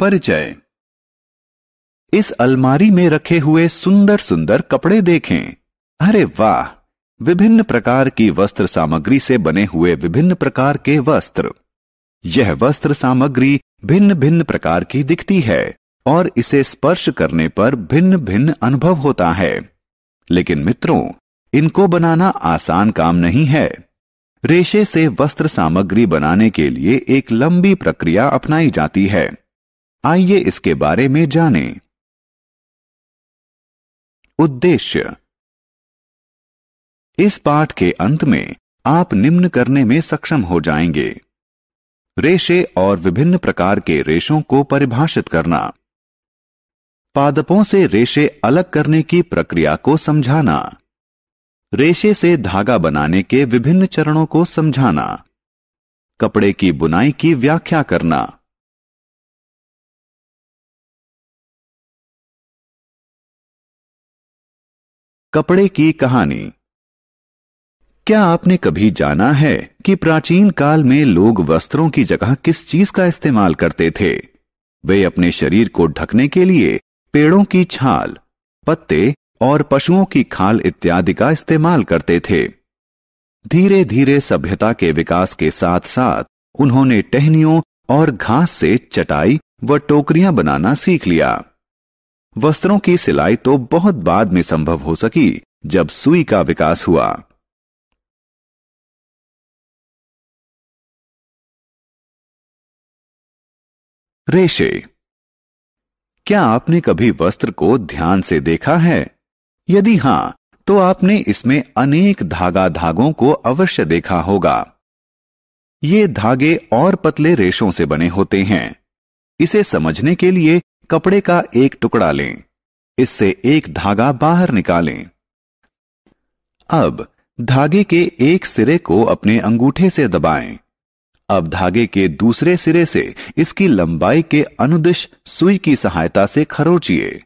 परिचय इस अलमारी में रखे हुए सुंदर सुंदर कपड़े देखें अरे वाह विभिन्न प्रकार की वस्त्र सामग्री से बने हुए विभिन्न प्रकार के वस्त्र यह वस्त्र सामग्री भिन्न भिन्न प्रकार की दिखती है और इसे स्पर्श करने पर भिन्न भिन्न अनुभव होता है लेकिन मित्रों इनको बनाना आसान काम नहीं है रेशे से वस्त्र सामग्री बनाने के लिए एक लंबी प्रक्रिया अपनाई जाती है आइए इसके बारे में जानें। उद्देश्य इस पाठ के अंत में आप निम्न करने में सक्षम हो जाएंगे रेशे और विभिन्न प्रकार के रेशों को परिभाषित करना पादपों से रेशे अलग करने की प्रक्रिया को समझाना रेशे से धागा बनाने के विभिन्न चरणों को समझाना कपड़े की बुनाई की व्याख्या करना कपड़े की कहानी क्या आपने कभी जाना है कि प्राचीन काल में लोग वस्त्रों की जगह किस चीज का इस्तेमाल करते थे वे अपने शरीर को ढकने के लिए पेड़ों की छाल पत्ते और पशुओं की खाल इत्यादि का इस्तेमाल करते थे धीरे धीरे सभ्यता के विकास के साथ साथ उन्होंने टहनियों और घास से चटाई व टोकरियां बनाना सीख लिया वस्त्रों की सिलाई तो बहुत बाद में संभव हो सकी जब सुई का विकास हुआ रेशे क्या आपने कभी वस्त्र को ध्यान से देखा है यदि हां तो आपने इसमें अनेक धागा धागों को अवश्य देखा होगा ये धागे और पतले रेशों से बने होते हैं इसे समझने के लिए कपड़े का एक टुकड़ा लें इससे एक धागा बाहर निकालें अब धागे के एक सिरे को अपने अंगूठे से दबाएं। अब धागे के दूसरे सिरे से इसकी लंबाई के अनुदिश सुई की सहायता से खरोचिए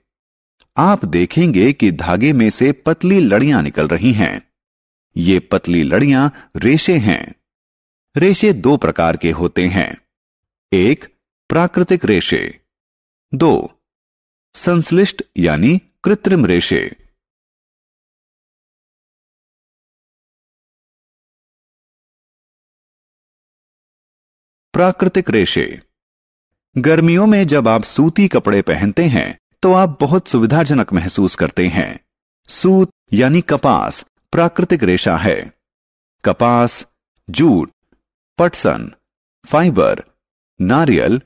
आप देखेंगे कि धागे में से पतली लड़ियां निकल रही हैं ये पतली लड़ियां रेशे हैं रेशे दो प्रकार के होते हैं एक प्राकृतिक रेशे दो संश्लिष्ट यानी कृत्रिम रेशे प्राकृतिक रेशे गर्मियों में जब आप सूती कपड़े पहनते हैं तो आप बहुत सुविधाजनक महसूस करते हैं सूत यानी कपास प्राकृतिक रेशा है कपास जूट पटसन फाइबर नारियल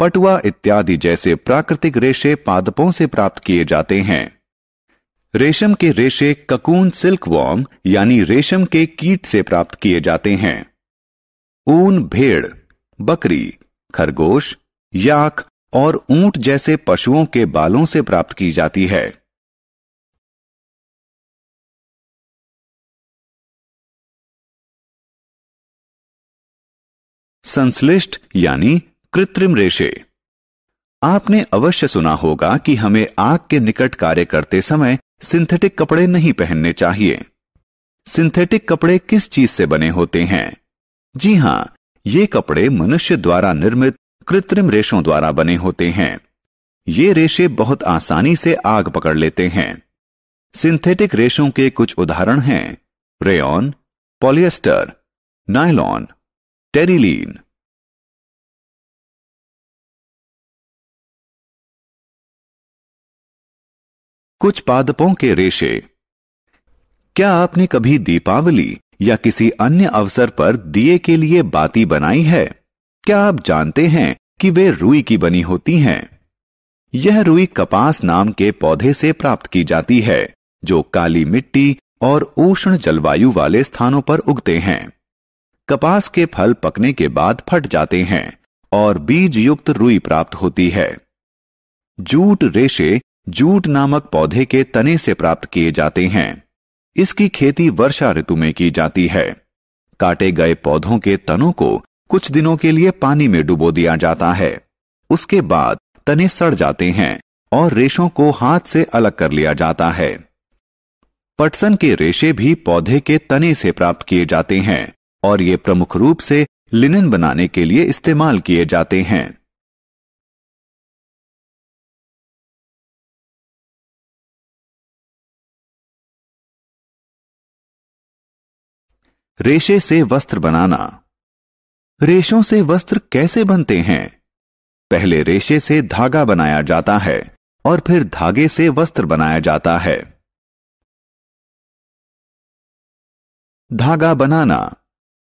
पटुआ इत्यादि जैसे प्राकृतिक रेशे पादपों से प्राप्त किए जाते हैं रेशम के रेशे ककून वॉर्म यानी रेशम के कीट से प्राप्त किए जाते हैं ऊन भेड़ बकरी खरगोश याक और ऊंट जैसे पशुओं के बालों से प्राप्त की जाती है संश्लिष्ट यानी कृत्रिम रेशे आपने अवश्य सुना होगा कि हमें आग के निकट कार्य करते समय सिंथेटिक कपड़े नहीं पहनने चाहिए सिंथेटिक कपड़े किस चीज से बने होते हैं जी हां ये कपड़े मनुष्य द्वारा निर्मित कृत्रिम रेशों द्वारा बने होते हैं ये रेशे बहुत आसानी से आग पकड़ लेते हैं सिंथेटिक रेशों के कुछ उदाहरण हैं रेयन पॉलिएस्टर नायलॉन टेरिलीन कुछ पादपों के रेशे क्या आपने कभी दीपावली या किसी अन्य अवसर पर दिए के लिए बाती बनाई है क्या आप जानते हैं कि वे रुई की बनी होती हैं यह रुई कपास नाम के पौधे से प्राप्त की जाती है जो काली मिट्टी और उष्ण जलवायु वाले स्थानों पर उगते हैं कपास के फल पकने के बाद फट जाते हैं और बीज युक्त रुई प्राप्त होती है जूट रेशे जूट नामक पौधे के तने से प्राप्त किए जाते हैं इसकी खेती वर्षा ऋतु में की जाती है काटे गए पौधों के तनों को कुछ दिनों के लिए पानी में डुबो दिया जाता है उसके बाद तने सड़ जाते हैं और रेशों को हाथ से अलग कर लिया जाता है पटसन के रेशे भी पौधे के तने से प्राप्त किए जाते हैं और ये प्रमुख रूप से लिनन बनाने के लिए इस्तेमाल किए जाते हैं रेशे से वस्त्र बनाना रेशों से वस्त्र कैसे बनते हैं पहले रेशे से धागा बनाया जाता है और फिर धागे से वस्त्र बनाया जाता है धागा बनाना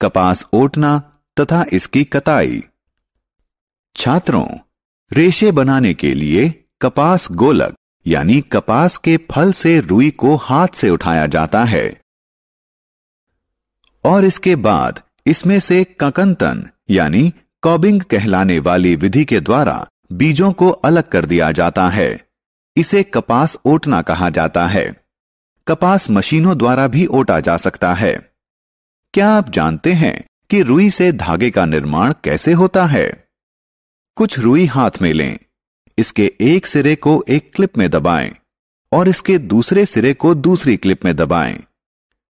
कपास ओटना तथा इसकी कताई छात्रों रेशे बनाने के लिए कपास गोलक यानी कपास के फल से रुई को हाथ से उठाया जाता है और इसके बाद इसमें से ककंतन यानी कॉबिंग कहलाने वाली विधि के द्वारा बीजों को अलग कर दिया जाता है इसे कपास ओटना कहा जाता है कपास मशीनों द्वारा भी ओटा जा सकता है क्या आप जानते हैं कि रुई से धागे का निर्माण कैसे होता है कुछ रुई हाथ में लें इसके एक सिरे को एक क्लिप में दबाएं और इसके दूसरे सिरे को दूसरी क्लिप में दबाएं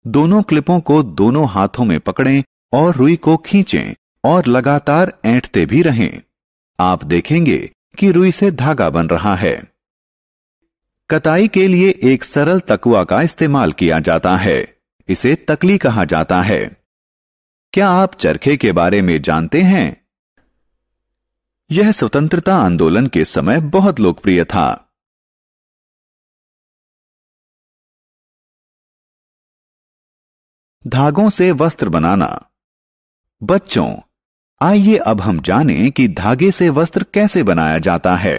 दोनों क्लिपों को दोनों हाथों में पकड़ें और रुई को खींचें और लगातार ऐंठते भी रहें आप देखेंगे कि रुई से धागा बन रहा है कताई के लिए एक सरल तकुआ का इस्तेमाल किया जाता है इसे तकली कहा जाता है क्या आप चरखे के बारे में जानते हैं यह स्वतंत्रता आंदोलन के समय बहुत लोकप्रिय था धागों से वस्त्र बनाना बच्चों आइए अब हम जानें कि धागे से वस्त्र कैसे बनाया जाता है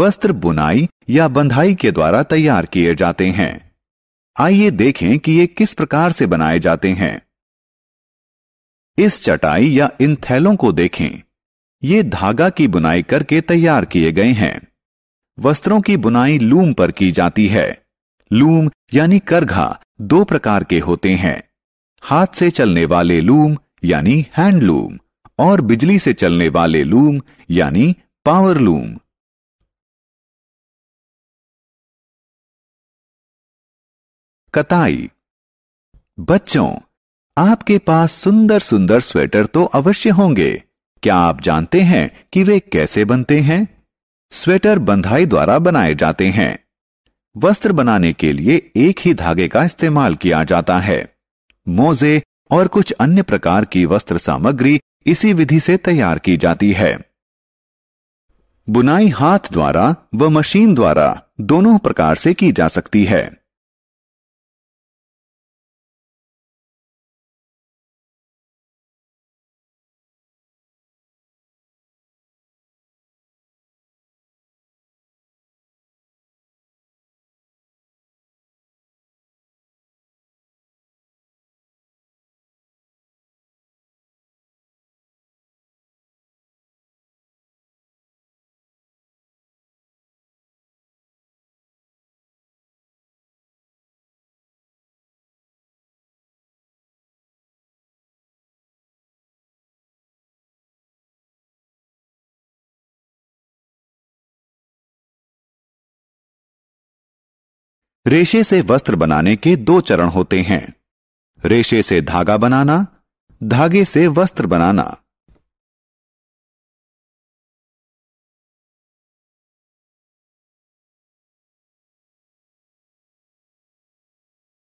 वस्त्र बुनाई या बंधाई के द्वारा तैयार किए जाते हैं आइए देखें कि ये किस प्रकार से बनाए जाते हैं इस चटाई या इन थैलों को देखें ये धागा की बुनाई करके तैयार किए गए हैं वस्त्रों की बुनाई लूम पर की जाती है लूम यानी करघा दो प्रकार के होते हैं हाथ से चलने वाले लूम यानी हैंड लूम और बिजली से चलने वाले लूम यानी पावर लूम कताई बच्चों आपके पास सुंदर सुंदर स्वेटर तो अवश्य होंगे क्या आप जानते हैं कि वे कैसे बनते हैं स्वेटर बंधाई द्वारा बनाए जाते हैं वस्त्र बनाने के लिए एक ही धागे का इस्तेमाल किया जाता है मोजे और कुछ अन्य प्रकार की वस्त्र सामग्री इसी विधि से तैयार की जाती है बुनाई हाथ द्वारा व मशीन द्वारा दोनों प्रकार से की जा सकती है रेशे से वस्त्र बनाने के दो चरण होते हैं रेशे से धागा बनाना धागे से वस्त्र बनाना